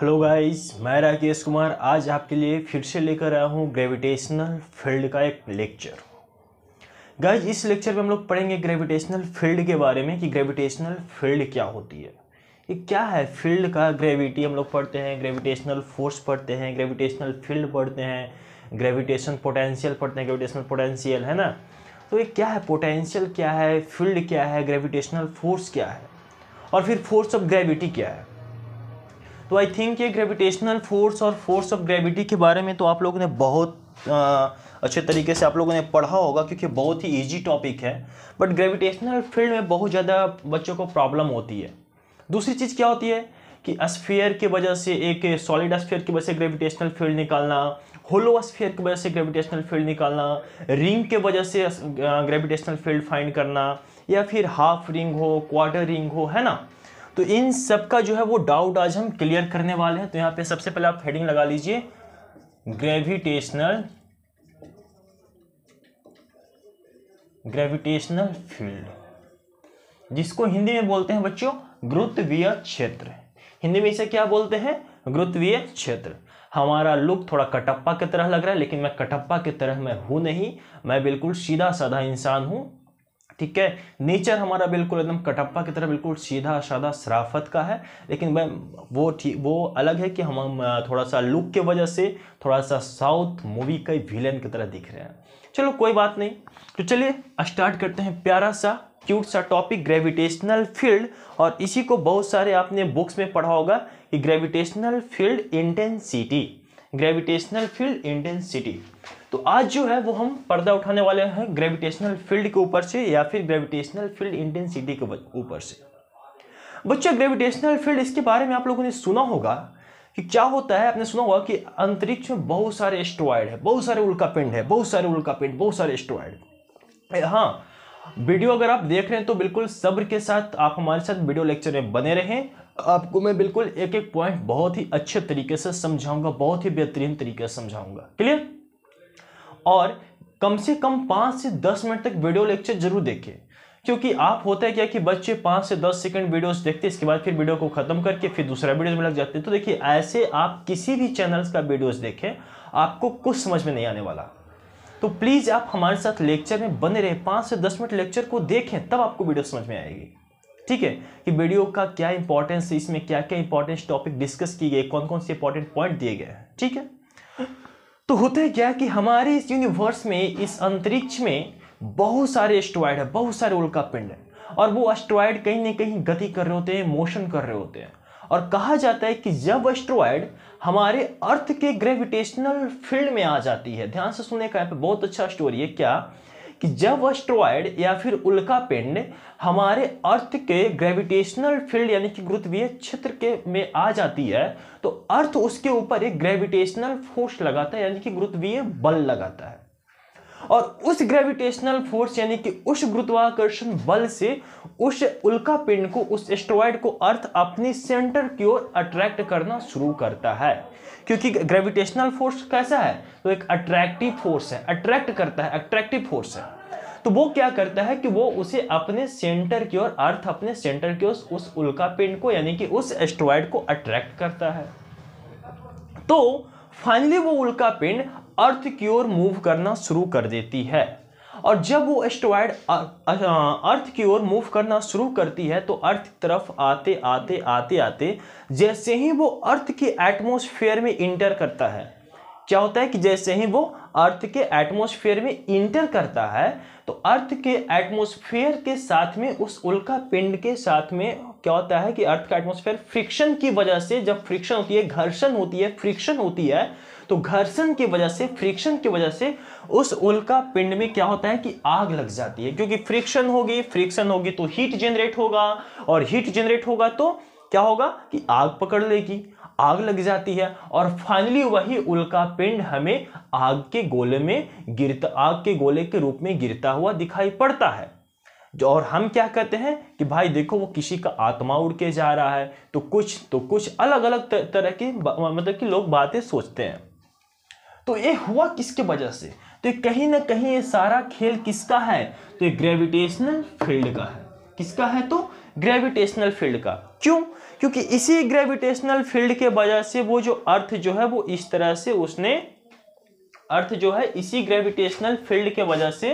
hello guys मैं राकेश कुमार आज आपके लिए फिर से लेकर आया हूँ ग्रेविटेशनल फील्ड का एक लेक्चर गाइस इस लेक्चर में हम लोग पढ़ेंगे ग्रेविटेशनल फील्ड के बारे में कि ग्रेविटेशनल फील्ड क्या होती है ये क्या है फील्ड का ग्रेविटी हम लोग पढ़ते हैं ग्रेविटेशनल फोर्स पढ़ते हैं ग्रेविटेशनल फील्ड पढ़ते हैं ग्रेविटेशन पोटेंशियल पढ़ते हैं ग्रेविटेशनल पोटेंशियल है ना तो ये क्या है पोटेंशियल क्या है फील्ड क्या है ग्रेविटेशनल फोर्स क्या है और फिर फोर्स ऑफ ग्रेविटी क्या है तो आई थिंक ये ग्रेविटेशनल फोर्स और फोर्स ऑफ ग्रेविटी के बारे में तो आप लोगों ने बहुत आ, अच्छे तरीके से आप लोगों ने पढ़ा होगा क्योंकि बहुत ही ईजी टॉपिक है बट ग्रेविटेशनल फील्ड में बहुत ज़्यादा बच्चों को प्रॉब्लम होती है दूसरी चीज़ क्या होती है कि स्फीयर की वजह से एक सॉलिड स्फीयर की वजह से ग्रेविटेशनल फील्ड निकालना होलो स्फीयर की वजह से ग्रेविटेशनल फील्ड निकालना रिंग के वजह से ग्रेविटेशनल फील्ड फाइंड करना या फिर हाफ रिंग हो क्वार्टर रिंग हो है ना तो इन सब का जो है वो डाउट आज हम क्लियर करने वाले हैं तो यहाँ पे सबसे पहले आप हेडिंग लगा लीजिए ग्रेविटेशनल ग्रेविटेशनल फील्ड जिसको हिंदी में बोलते हैं बच्चों गुरुत्वीय क्षेत्र हिंदी में इसे क्या बोलते हैं गुरुत्वीय क्षेत्र हमारा लुक थोड़ा कटप्पा की तरह लग रहा है लेकिन मैं कटप्पा की तरह मैं हूं नहीं मैं बिल्कुल सीधा साधा इंसान हूं ठीक है नेचर हमारा बिल्कुल एकदम कटप्पा की तरह बिल्कुल सीधा साधा शराफत का है लेकिन मैं वो ठीक वो अलग है कि हम थोड़ा सा लुक के वजह से थोड़ा सा साउथ मूवी का विलन की तरह दिख रहे हैं चलो कोई बात नहीं तो चलिए स्टार्ट करते हैं प्यारा सा क्यूट सा टॉपिक ग्रेविटेशनल फील्ड और इसी को बहुत सारे आपने बुक्स में पढ़ा होगा कि gravitational field intensity gravitational field intensity तो आज जो है वो हम पर्दा उठाने वाले हैं ग्रेविटेशनल फील्ड के ऊपर से या फिर ग्रेविटेशनल फील्ड इंटेंसिटी के ऊपर से बच्चों ग्रेविटेशनल फील्ड इसके बारे में आप लोगों ने सुना होगा कि क्या होता है आपने सुना होगा कि अंतरिक्ष में बहुत सारे एस्ट्रॉयड है बहुत सारे उल्कापिंड है बहुत सारे उल्कापिंड बहुत सारे एस्ट्रॉयड हाँ वीडियो अगर आप देख रहे हैं तो बिल्कुल सब्र के साथ आप हमारे साथ वीडियो लेक्चर में बने रहें आपको मैं बिल्कुल एक एक पॉइंट बहुत ही अच्छे तरीके से समझाऊंगा बहुत ही बेहतरीन तरीके से समझाऊंगा क्लियर और कम से कम पांच से दस मिनट तक वीडियो लेक्चर जरूर देखें क्योंकि आप होता है क्या कि बच्चे पांच से दस सेकंड वीडियोस देखते हैं इसके बाद फिर वीडियो को खत्म करके फिर दूसरा वीडियोस में लग जाते हैं तो देखिए ऐसे आप किसी भी चैनल्स का वीडियोस देखें आपको कुछ समझ में नहीं आने वाला तो प्लीज़ आप हमारे साथ लेक्चर में बने रहे पांच से दस मिनट लेक्चर को देखें तब आपको वीडियो समझ में आएगी ठीक है कि वीडियो का क्या इंपॉर्टेंस इसमें क्या क्या इंपॉर्टेंस टॉपिक डिस्कस किए गए कौन कौन से इंपॉर्टेंट पॉइंट दिए गए ठीक है तो होते है क्या कि हमारे इस यूनिवर्स में इस अंतरिक्ष में बहुत सारे एस्ट्रॉयड है बहुत सारे उल्का पिंड है और वो एस्ट्रॉयड कहीं ना कहीं गति कर रहे होते हैं मोशन कर रहे होते हैं और कहा जाता है कि जब एस्ट्रॉयड हमारे अर्थ के ग्रेविटेशनल फील्ड में आ जाती है ध्यान से सुनने का यहाँ पे बहुत अच्छा स्टोरी है क्या कि जब एस्ट्रॉयड या फिर उल्का पिंड हमारे अर्थ के ग्रेविटेशनल फील्ड यानी कि गुरुत्वीय क्षेत्र के में आ जाती है तो अर्थ उसके ऊपर एक ग्रेविटेशनल फोर्स लगाता है यानी कि गुरुत्वीय बल लगाता है और उस ग्रेविटेशनल फोर्स यानी कि उस गुरुत्वाकर्षण बल से उस उल्का पिंड को उस एस्ट्रॉयड को अर्थ अपनी सेंटर की ओर अट्रैक्ट करना शुरू करता है क्योंकि ग्रेविटेशनल फोर्स कैसा है तो एक अट्रैक्टिव फोर्स है अट्रैक्ट करता है अट्रैक्टिव फोर्स है तो वो क्या करता है कि वो उसे अपने सेंटर की ओर अर्थ अपने सेंटर की ओर उस, उल्का पिंड को यानी कि उस एस्ट्रॉयड को अट्रैक्ट करता है तो फाइनली वो उल्का पिंड अर्थ की ओर मूव करना शुरू कर देती है और जब वो एस्टोइड अर्थ की ओर मूव करना शुरू करती है तो अर्थ की तरफ आते आते आते आते जैसे ही वो अर्थ के एटमोसफेयर में इंटर करता है क्या होता है कि जैसे ही वो अर्थ के एटमोसफेयर में इंटर करता है तो अर्थ के एटमोसफेयर के साथ में उस उल्का पिंड के साथ में क्या होता है कि अर्थ का एटमोसफेयर फ्रिक्शन की वजह से जब फ्रिक्शन होती है घर्षण होती है फ्रिक्शन होती है तो घर्षण की वजह से फ्रिक्शन की वजह से उस उल्का पिंड में क्या होता है कि आग लग जाती है क्योंकि फ्रिक्शन होगी फ्रिक्शन होगी तो हीट जनरेट होगा और हीट जनरेट होगा तो क्या होगा कि आग पकड़ लेगी आग लग जाती है और फाइनली वही उल्का पिंड हमें आग के गोले में गिरता आग के गोले के रूप में गिरता हुआ दिखाई पड़ता है और हम क्या कहते हैं कि भाई देखो वो किसी का आत्मा उड़ के जा रहा है तो कुछ तो कुछ अलग अलग तरह की मतलब कि लोग बातें सोचते हैं तो ये हुआ किसके वजह से तो कहीं ना कहीं ये सारा खेल किसका है तो ये ग्रेविटेशनल फील्ड का है किसका है तो ग्रेविटेशनल फील्ड का क्यों क्योंकि इसी ग्रेविटेशनल फील्ड के वजह से वो जो अर्थ जो है वो इस तरह से उसने अर्थ जो है इसी ग्रेविटेशनल फील्ड के वजह से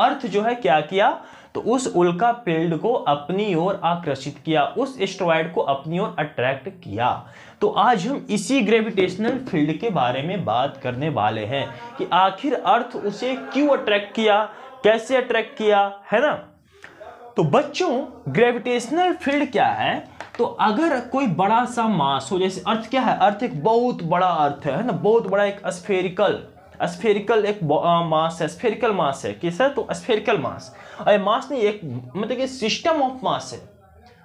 अर्थ जो है क्या किया तो उस उल्का फील्ड को अपनी ओर आकर्षित किया उस एस्ट्रॉयड को अपनी ओर अट्रैक्ट किया तो आज हम इसी ग्रेविटेशनल फील्ड के बारे में बात करने वाले हैं कि आखिर अर्थ उसे क्यों अट्रैक्ट किया कैसे अट्रैक्ट किया है ना तो बच्चों ग्रेविटेशनल फील्ड क्या है तो अगर कोई बड़ा सा मास हो जैसे अर्थ क्या है अर्थ एक बहुत बड़ा अर्थ है ना बहुत बड़ा एक स्फेरिकल स्फेरिकल एक मास है स्फेरिकल मास है किस है तो स्फेरिकल मास और मास नहीं एक मतलब कि सिस्टम ऑफ मास है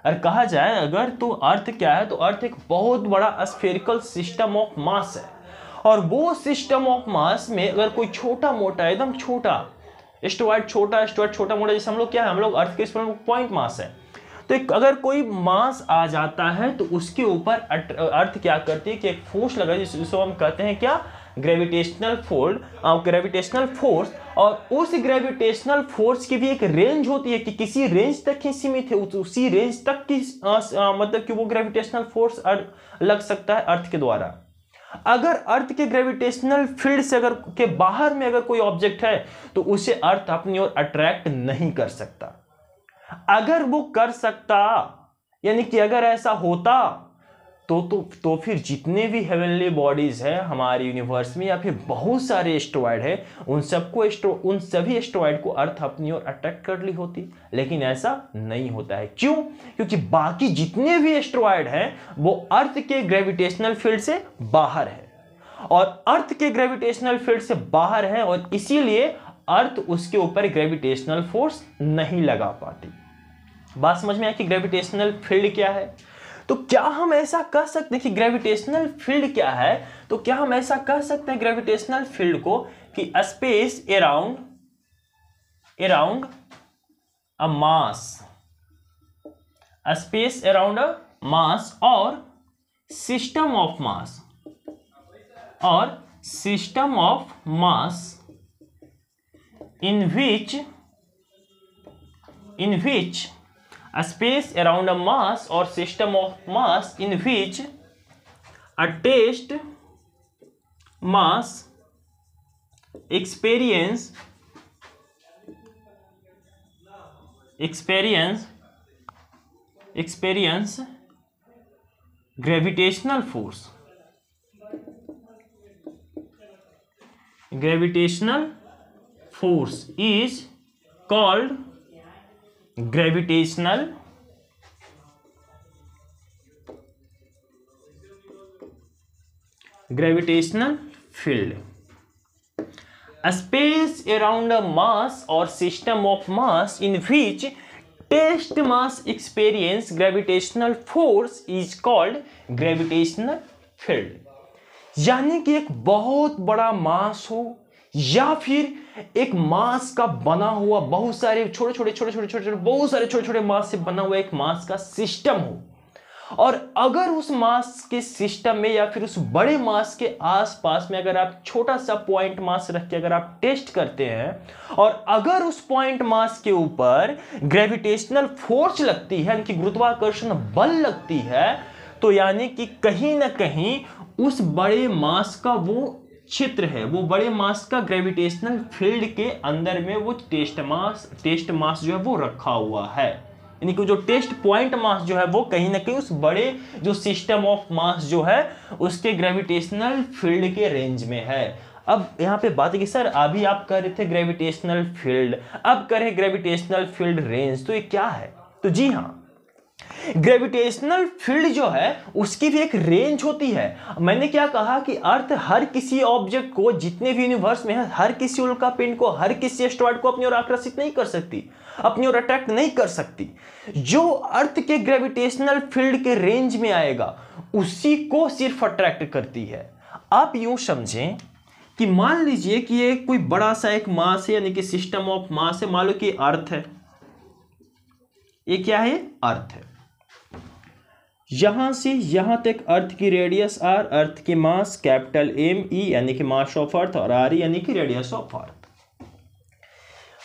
और कहा जाए अगर तो अर्थ क्या है तो अर्थ एक बहुत बड़ा स्फेरिकल सिस्टम ऑफ मास है और वो सिस्टम ऑफ मास में अगर कोई छोटा मोटा एकदम छोटा एस्टोवाइड छोटा एस्टोवाइड छोटा मोटा जैसे हम लोग क्या है हम लोग अर्थ के पॉइंट मास है तो एक अगर कोई मास आ जाता है तो उसके ऊपर अर्थ क्या करती है कि एक फोर्स लगा जिसको हम कहते हैं क्या ग्रेविटेशनल फोल्ड ग्रेविटेशनल फोर्स और उस ग्रेविटेशनल फोर्स की भी एक रेंज होती है कि किसी रेंज तक ही सीमित है उसी रेंज तक की आ, uh, आ, uh, मतलब कि वो ग्रेविटेशनल फोर्स लग सकता है अर्थ के द्वारा अगर अर्थ के ग्रेविटेशनल फील्ड से अगर के बाहर में अगर कोई ऑब्जेक्ट है तो उसे अर्थ अपनी ओर अट्रैक्ट नहीं कर सकता अगर वो कर सकता यानी कि अगर ऐसा होता तो तो तो फिर जितने भी हेवनली बॉडीज़ हैं हमारे यूनिवर्स में या फिर बहुत सारे एस्ट्रॉयड है उन सबको एस्ट्रो उन सभी एस्ट्रॉयड को अर्थ अपनी ओर अट्रैक्ट कर ली होती लेकिन ऐसा नहीं होता है क्यों क्योंकि बाकी जितने भी एस्ट्रॉयड हैं वो अर्थ के ग्रेविटेशनल फील्ड से बाहर है और अर्थ के ग्रेविटेशनल फील्ड से बाहर है और इसीलिए अर्थ उसके ऊपर ग्रेविटेशनल फोर्स नहीं लगा पाती बात समझ में आया कि ग्रेविटेशनल फील्ड क्या है तो क्या हम ऐसा कह सकते हैं कि ग्रेविटेशनल फील्ड क्या है तो क्या हम ऐसा कह सकते हैं ग्रेविटेशनल फील्ड को कि space around around a mass space around a mass और सिस्टम ऑफ मास और system of mass in which in which a space around a mass or system of mass in which a test mass experience experience experience gravitational force gravitational force is called gravitational gravitational field space around mass और system of mass in which test mass experience gravitational force is called gravitational field यानी कि एक बहुत बड़ा मास हो या फिर एक मांस का बना हुआ बहुत सारे छोटे छोटे छोटे छोटे छोटे छोटे बहुत सारे छोटे छोटे मांस से बना हुआ एक मांस का सिस्टम हो और अगर उस मास के सिस्टम में या फिर उस बड़े मास के आसपास में अगर आप छोटा सा पॉइंट मास रख के अगर आप टेस्ट करते हैं और अगर उस पॉइंट मास के ऊपर ग्रेविटेशनल फोर्स लगती है यानी कि गुरुत्वाकर्षण बल लगती है तो यानी कि कहीं ना कहीं उस बड़े मास का वो क्षेत्र है वो बड़े मास का ग्रेविटेशनल फील्ड के अंदर में वो टेस्ट मास टेस्ट मास जो है वो रखा हुआ है यानी कि जो टेस्ट पॉइंट मास जो है वो कहीं ना कहीं उस बड़े जो सिस्टम ऑफ मास जो है उसके ग्रेविटेशनल फील्ड के रेंज में है अब यहाँ पे बात है कि सर अभी आप कर रहे थे ग्रेविटेशनल फील्ड अब करें रहे ग्रेविटेशनल फील्ड रेंज तो ये क्या है तो जी हाँ ग्रेविटेशनल फील्ड जो है उसकी भी एक रेंज होती है मैंने क्या कहा कि अर्थ हर किसी ऑब्जेक्ट को जितने भी यूनिवर्स में है हर किसी उल्का पिंड को हर किसी एस्ट्रॉइड को अपनी ओर आकर्षित नहीं कर सकती अपनी ओर अट्रैक्ट नहीं कर सकती जो अर्थ के ग्रेविटेशनल फील्ड के रेंज में आएगा उसी को सिर्फ अट्रैक्ट करती है आप यूं समझें कि मान लीजिए कि ये कोई बड़ा सा एक मास है यानी कि सिस्टम ऑफ मास है मान लो कि अर्थ है ये क्या है अर्थ है यहाँ से यहाँ तक अर्थ की रेडियस आर अर्थ की मास कैपिटल एम ई यानी कि मास ऑफ अर्थ और आर यानी कि रेडियस ऑफ अर्थ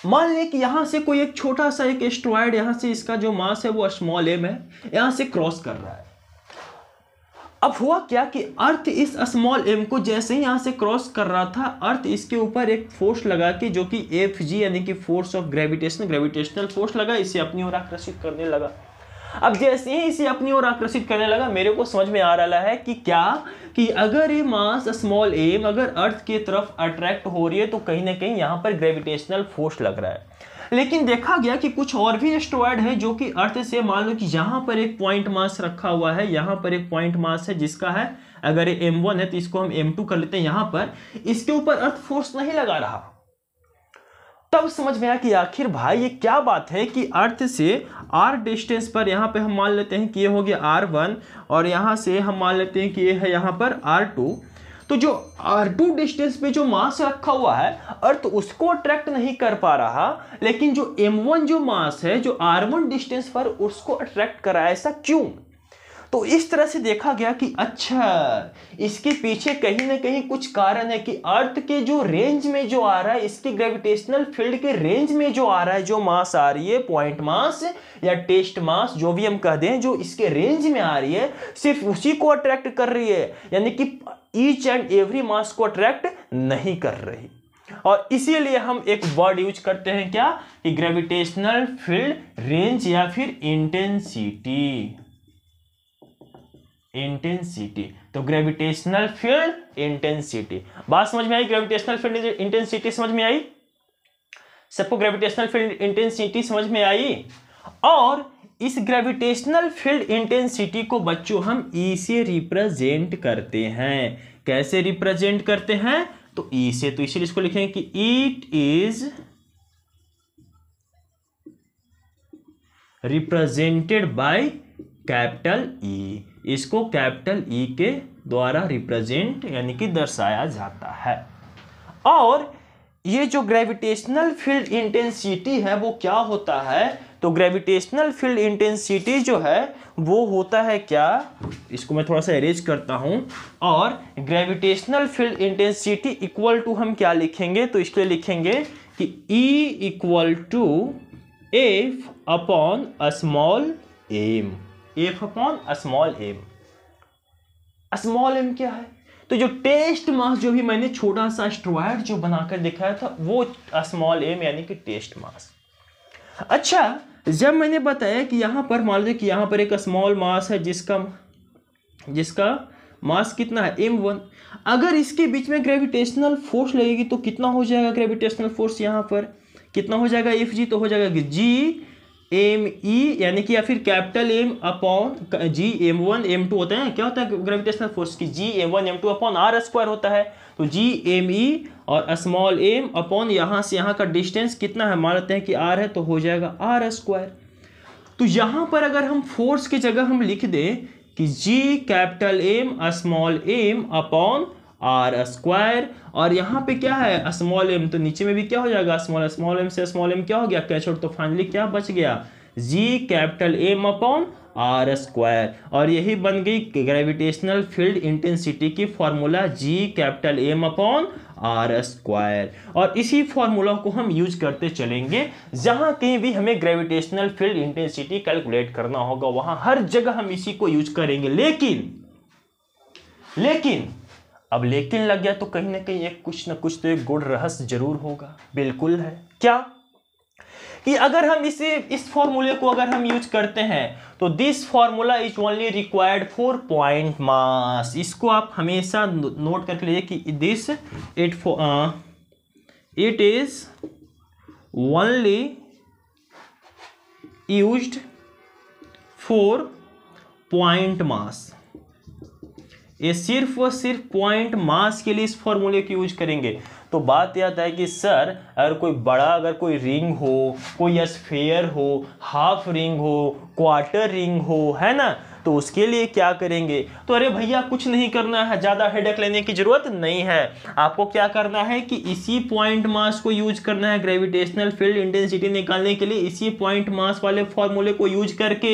मान लें कि यहाँ से कोई एक छोटा सा एक एस्ट्रॉयड यहाँ से इसका जो मास है वो स्मॉल एम है यहाँ से क्रॉस कर रहा है अब हुआ क्या कि अर्थ इस स्मॉल एम को जैसे ही यहाँ से क्रॉस कर रहा था अर्थ इसके ऊपर एक फोर्स लगा के जो कि एफ जी यानी कि force of gravitation gravitational force लगा इसे अपनी ओर आकर्षित करने लगा अब जैसे ही इसे अपनी ओर आकर्षित करने लगा मेरे को समझ में आ रहा है कि क्या कि अगर ये मास स्मॉल एम अगर अर्थ की तरफ अट्रैक्ट हो रही है तो कहीं ना कहीं यहाँ पर ग्रेविटेशनल फोर्स लग रहा है लेकिन देखा गया कि कुछ और भी एस्ट्रॉयड है जो कि अर्थ से मान लो कि यहाँ पर एक पॉइंट मास रखा हुआ है यहाँ पर एक पॉइंट मास है जिसका है अगर ये एम है तो इसको हम एम कर लेते हैं यहाँ पर इसके ऊपर अर्थ फोर्स नहीं लगा रहा तब समझ में आया कि आखिर भाई ये क्या बात है कि अर्थ से आर डिस्टेंस पर यहाँ पे हम मान लेते हैं कि ये हो गया आर वन और यहाँ से हम मान लेते हैं कि ये है यहाँ पर आर टू तो जो आर टू डिस्टेंस पे जो मास रखा हुआ है अर्थ उसको अट्रैक्ट नहीं कर पा रहा लेकिन जो एम वन जो मास है जो आर वन डिस्टेंस पर उसको अट्रैक्ट करा ऐसा क्यों तो इस तरह से देखा गया कि अच्छा इसके पीछे कहीं ना कहीं कुछ कारण है कि अर्थ के जो रेंज में जो आ रहा है इसके ग्रेविटेशनल फील्ड के रेंज में जो आ रहा है जो मास आ रही है पॉइंट मास या टेस्ट मास जो भी हम कह दें जो इसके रेंज में आ रही है सिर्फ उसी को अट्रैक्ट कर रही है यानी कि ईच एंड एवरी मास को अट्रैक्ट नहीं कर रही और इसीलिए हम एक वर्ड यूज करते हैं क्या कि ग्रेविटेशनल फील्ड रेंज या फिर इंटेंसिटी इंटेंसिटी तो ग्रेविटेशनल फील्ड इंटेंसिटी बात समझ में आई ग्रेविटेशनल फील्ड इंटेंसिटी समझ में आई सबको ग्रेविटेशनल फील्ड इंटेंसिटी समझ में आई और इस ग्रेविटेशनल फील्ड इंटेंसिटी को बच्चों हम ई e से रिप्रेजेंट करते हैं कैसे रिप्रेजेंट करते हैं तो ई e से तो इसीलिए इसको लिखेंगे कि it is represented by capital E इसको कैपिटल ई e के द्वारा रिप्रेजेंट यानी कि दर्शाया जाता है और ये जो ग्रेविटेशनल फील्ड इंटेंसिटी है वो क्या होता है तो ग्रेविटेशनल फील्ड इंटेंसिटी जो है वो होता है क्या इसको मैं थोड़ा सा अरेंज करता हूँ और gravitational field intensity equal to हम क्या लिखेंगे तो इसके लिखेंगे कि E equal to F upon a small M F upon small M small M क्या है तो जो टेस्ट मास जो भी मैंने छोटा सा स्ट्रॉयड जो बनाकर दिखाया था वो स्मॉल एम यानी कि टेस्ट मास अच्छा जब मैंने बताया कि यहाँ पर मान लीजिए कि यहाँ पर एक स्मॉल मास है जिसका जिसका मास कितना है एम वन अगर इसके बीच में ग्रेविटेशनल फोर्स लगेगी तो कितना हो जाएगा ग्रेविटेशनल फोर्स यहाँ पर कितना हो जाएगा एफ जी तो हो जाएगा जी एम ई यानी कि या फिर capital M upon G M one M two होते हैं क्या होता है ग्रेविटेशनल फोर्स की G M one M two upon R square होता है तो जी एम ई और स्मॉल एम अपॉन यहाँ से यहाँ का डिस्टेंस कितना है मान लेते हैं कि आर है तो हो जाएगा आर स्क्वायर तो यहाँ पर अगर हम फोर्स की जगह हम लिख दें कि G capital M small M upon R square और यहाँ पे क्या है स्मॉल एम तो नीचे में भी क्या हो जाएगा स्मॉल स्मॉल एम से स्मॉल एम क्या हो गया कैच आउट तो फाइनली क्या बच गया G capital M upon R square और यही बन गई ग्रेविटेशनल फील्ड इंटेंसिटी की formula G capital M upon R square और इसी फॉर्मूला को हम यूज करते चलेंगे जहां कहीं भी हमें ग्रेविटेशनल फील्ड इंटेंसिटी कैलकुलेट करना होगा वहां हर जगह हम इसी को यूज करेंगे लेकिन लेकिन अब लेकिन लग गया तो कहीं ना कहीं एक कुछ ना कुछ तो एक गुड़ रहस्य जरूर होगा बिल्कुल है क्या कि अगर हम इसे इस फॉर्मूले को अगर हम यूज करते हैं तो this formula is only required for point mass इसको आप हमेशा नोट करके लीजिए कि this it it is only used for point mass ये सिर्फ और सिर्फ पॉइंट मास के लिए इस फॉर्मूले की यूज करेंगे तो बात यह आता है कि सर अगर कोई बड़ा अगर कोई रिंग हो कोई स्फेयर हो हाफ रिंग हो क्वार्टर रिंग हो है ना तो उसके लिए क्या करेंगे तो अरे भैया कुछ नहीं करना है ज़्यादा हेडेक लेने की ज़रूरत नहीं है आपको क्या करना है कि इसी पॉइंट मास को यूज करना है ग्रेविटेशनल फील्ड इंटेंसिटी निकालने के लिए इसी पॉइंट मास वाले फॉर्मूले को यूज करके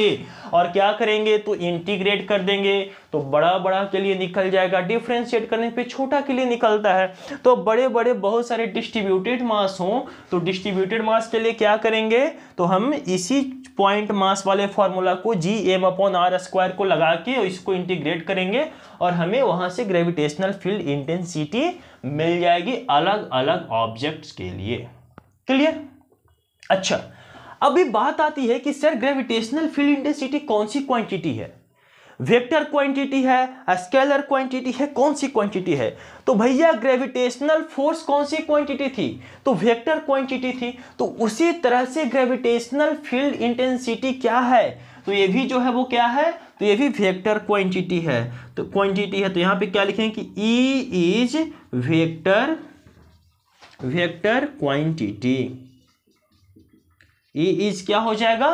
और क्या करेंगे तो इंटीग्रेट कर देंगे तो बड़ा बड़ा के लिए निकल जाएगा डिफ्रेंशिएट करने पे छोटा के लिए निकलता है तो बड़े बड़े बहुत सारे डिस्ट्रीब्यूटेड मास हों तो डिस्ट्रीब्यूटेड मास के लिए क्या करेंगे तो हम इसी पॉइंट मास वाले फॉर्मूला को G M upon R square को लगा के इसको इंटीग्रेट करेंगे और हमें वहां से ग्रेविटेशनल फील्ड इंटेंसिटी मिल जाएगी अलग अलग ऑब्जेक्ट्स के लिए क्लियर अच्छा अभी बात आती है कि सर ग्रेविटेशनल फील्ड इंटेंसिटी कौन सी क्वांटिटी है वेक्टर क्वांटिटी है स्केलर क्वांटिटी है कौन सी क्वांटिटी है तो भैया ग्रेविटेशनल फोर्स कौन सी क्वांटिटी थी तो वेक्टर क्वांटिटी थी तो उसी तरह से ग्रेविटेशनल फील्ड इंटेंसिटी क्या है तो ये भी जो है वो क्या है तो ये भी वेक्टर क्वांटिटी है तो क्वांटिटी है तो यहाँ पे क्या लिखें कि E is vector vector quantity E is क्या हो जाएगा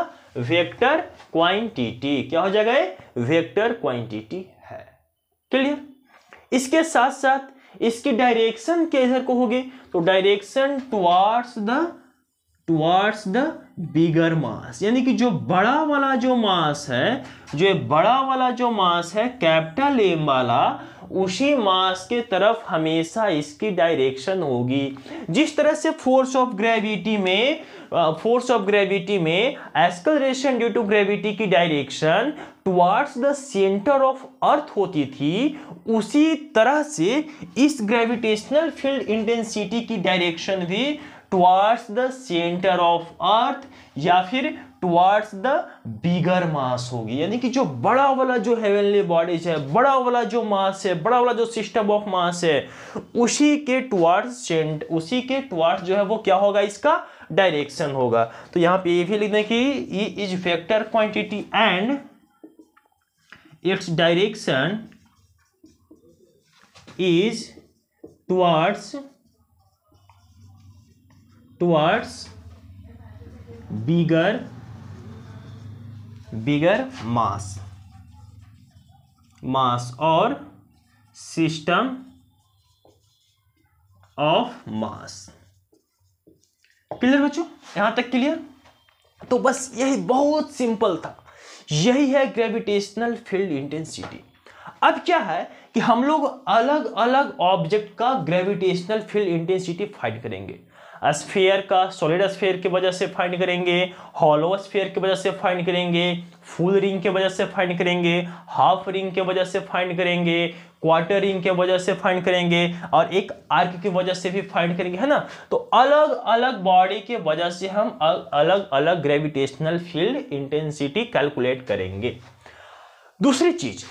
वेक्टर क्वांटिटी क्या हो जाएगा वेक्टर क्वांटिटी है क्लियर इसके साथ साथ इसकी डायरेक्शन इधर को होगी तो direction towards the towards the bigger mass यानी कि जो बड़ा वाला जो मास है जो बड़ा वाला जो मास है कैपिटल एम वाला उसी मास के तरफ हमेशा इसकी डायरेक्शन होगी जिस तरह से फोर्स ऑफ ग्रेविटी में फोर्स ऑफ ग्रेविटी में एस्कलरेशन ड्यू टू ग्रेविटी की direction towards the centre of earth होती थी उसी तरह से इस ग्रेविटेशनल फील्ड इंटेंसिटी की डायरेक्शन भी towards the centre of earth या फिर टुवार्ड्स द बिगर मास होगी यानी कि जो बड़ा वाला जो हेवनली बॉडीज है बड़ा वाला जो मास है बड़ा वाला जो सिस्टम ऑफ मास है उसी के टुवार्ड्स सेंट उसी के टुवार्ड्स जो है वो क्या होगा इसका डायरेक्शन होगा तो यहाँ पे ये भी लिख दें कि ये is vector quantity and its direction is towards towards bigger bigger mass mass और सिस्टम ऑफ मास क्लियर बच्चों यहां तक क्लियर तो बस यही बहुत सिंपल था यही है ग्रेविटेशनल फील्ड इंटेंसिटी अब क्या है कि हम लोग अलग अलग ऑब्जेक्ट का ग्रेविटेशनल फील्ड इंटेंसिटी फाइंड करेंगे स्फेयर का सॉलिड स्फेयर की वजह से फाइंड करेंगे हॉलो स्फेयर की वजह से फाइंड करेंगे फुल रिंग के वजह से फाइंड करेंगे हाफ रिंग के वजह से फाइंड करेंगे क्वार्टर रिंग के वजह से फाइंड करेंगे और एक आर्क की वजह से भी फाइंड करेंगे है ना तो अलग अलग बॉडी के वजह से हम अलग अलग ग्रेविटेशनल फील्ड इंटेंसिटी कैलकुलेट करेंगे दूसरी चीज़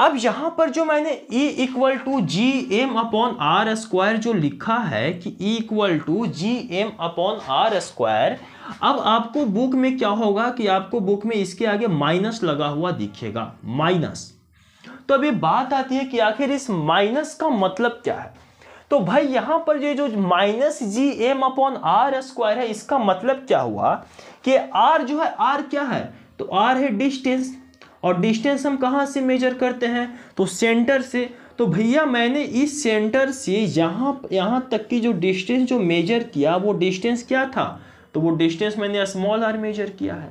अब यहां पर जो मैंने E equal to G M upon R square जो लिखा है कि E equal to G M upon R square अब आपको बुक में क्या होगा कि आपको बुक में इसके आगे माइनस लगा हुआ दिखेगा माइनस तो अभी बात आती है कि आखिर इस माइनस का मतलब क्या है तो भाई यहां पर ये जो minus G M upon R square है इसका मतलब क्या हुआ कि आर जो है आर क्या है तो आर है डिस्टेंस और डिस्टेंस हम कहाँ से मेजर करते हैं तो सेंटर से तो भैया मैंने इस सेंटर से यहाँ यहाँ तक की जो डिस्टेंस जो मेजर किया वो डिस्टेंस क्या था तो वो डिस्टेंस मैंने स्मॉल आर मेजर किया है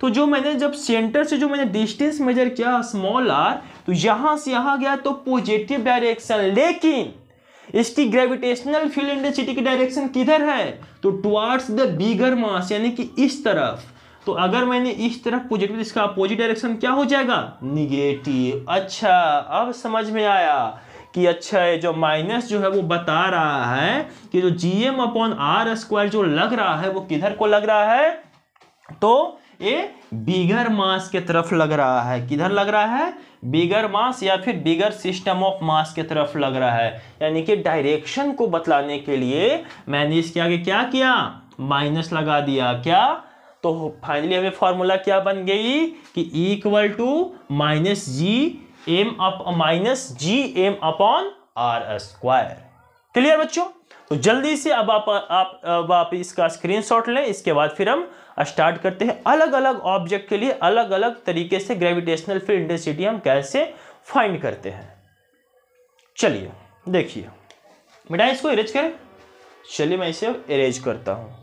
तो जो मैंने जब सेंटर से जो मैंने डिस्टेंस मेजर किया स्मॉल आर तो यहाँ से यहाँ गया तो पॉजिटिव डायरेक्शन लेकिन इसकी ग्रेविटेशनल फील्ड इंटेंसिटी की डायरेक्शन किधर है तो टुवार्ड्स द बिगर मास यानी कि इस तरफ तो अगर मैंने इस तरफ पॉजिटिव तो इसका अपोजिट डायरेक्शन क्या हो जाएगा निगेटिव अच्छा अब समझ में आया कि अच्छा है जो माइनस जो है वो बता रहा है कि जो G M upon R square जो लग रहा है वो किधर को लग रहा है तो ये बिगर मास के तरफ लग रहा है किधर लग रहा है बिगर मास या फिर बिगर सिस्टम ऑफ मास के तरफ लग रहा है यानी कि डायरेक्शन को बतलाने के लिए मैंने इसके आगे क्या किया माइनस लगा दिया क्या तो फाइनली हमें फॉर्मूला क्या बन गई कि equal to minus G M up minus G M upon R square clear बच्चों तो जल्दी से अब आप आप अब आप इसका स्क्रीनशॉट लें इसके बाद फिर हम स्टार्ट करते हैं अलग अलग ऑब्जेक्ट के लिए अलग अलग तरीके से ग्रेविटेशनल फील्ड इंटेंसिटी हम कैसे फाइंड करते हैं चलिए देखिए बेटा इसको इरेज करें चलिए मैं इसे इरेज करता हूँ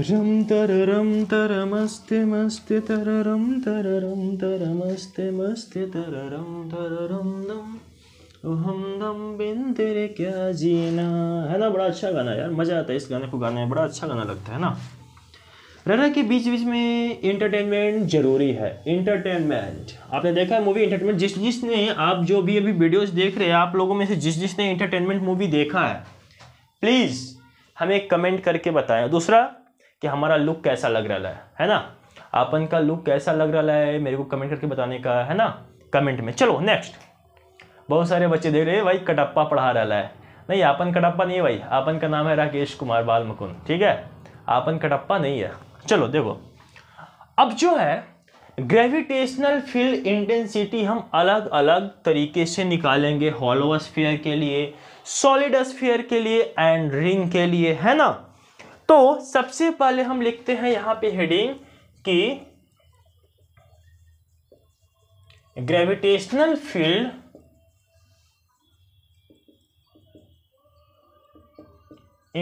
रम तर रम तर मस्ते मस्ते तर रम तर रम तर मस्ते मस्ते तर रम तर रम दम हम दम बिन तेरे क्या जीना है ना बड़ा अच्छा गाना यार मज़ा आता है इस गाने को गाने में बड़ा अच्छा गाना लगता है ना रहना के बीच बीच में इंटरटेनमेंट ज़रूरी है इंटरटेनमेंट आपने देखा है मूवी इंटरटेनमेंट जिस जिसने आप जो भी अभी वीडियोस देख रहे हैं आप लोगों में से जिस जिसने इंटरटेनमेंट मूवी देखा है प्लीज़ हमें कमेंट करके बताएं दूसरा कि हमारा लुक कैसा लग रहा है है ना आपन का लुक कैसा लग रहा है मेरे को कमेंट करके बताने का है ना कमेंट में चलो नेक्स्ट बहुत सारे बच्चे देख रहे हैं भाई कटप्पा पढ़ा रहा है नहीं आपन कटप्पा नहीं है भाई आपन का नाम है राकेश कुमार बालमकुन ठीक है आपन कटप्पा नहीं है चलो देखो अब जो है ग्रेविटेशनल फील्ड इंटेंसिटी हम अलग अलग तरीके से निकालेंगे हॉलोस्फीयर के लिए सॉलिड सॉलिडस्फीयर के लिए एंड रिंग के लिए है ना तो सबसे पहले हम लिखते हैं यहां पे हेडिंग कि gravitational field